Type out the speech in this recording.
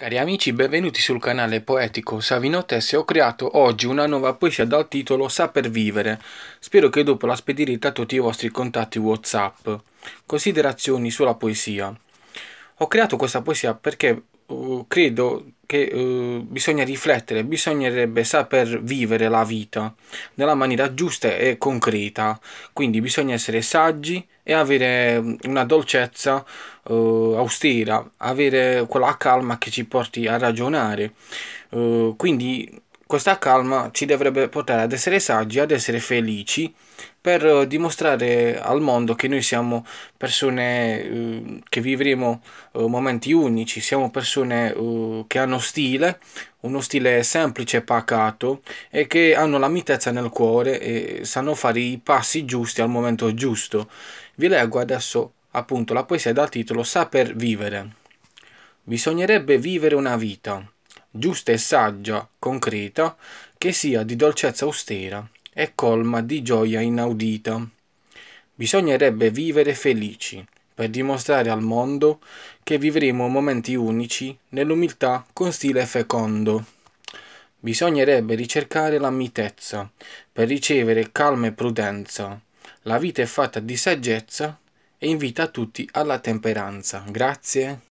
Cari amici, benvenuti sul canale Poetico Savino Tesse. Ho creato oggi una nuova poesia dal titolo Saper vivere. Spero che dopo la spedirete a tutti i vostri contatti WhatsApp. Considerazioni sulla poesia. Ho creato questa poesia perché uh, credo che eh, bisogna riflettere, bisognerebbe saper vivere la vita nella maniera giusta e concreta, quindi bisogna essere saggi e avere mm, una dolcezza eh, austera, avere quella calma che ci porti a ragionare. Eh, quindi questa calma ci dovrebbe portare ad essere saggi, ad essere felici, per eh, dimostrare al mondo che noi siamo persone eh, che vivremo eh, momenti unici, siamo persone eh, che hanno stile, uno stile semplice e pacato e che hanno la mitezza nel cuore e sanno fare i passi giusti al momento giusto. Vi leggo adesso appunto la poesia dal titolo Saper vivere. Bisognerebbe vivere una vita giusta e saggia, concreta, che sia di dolcezza austera e colma di gioia inaudita. Bisognerebbe vivere felici per dimostrare al mondo che vivremo momenti unici nell'umiltà con stile fecondo. Bisognerebbe ricercare la mitezza per ricevere calma e prudenza. La vita è fatta di saggezza e invita tutti alla temperanza. Grazie.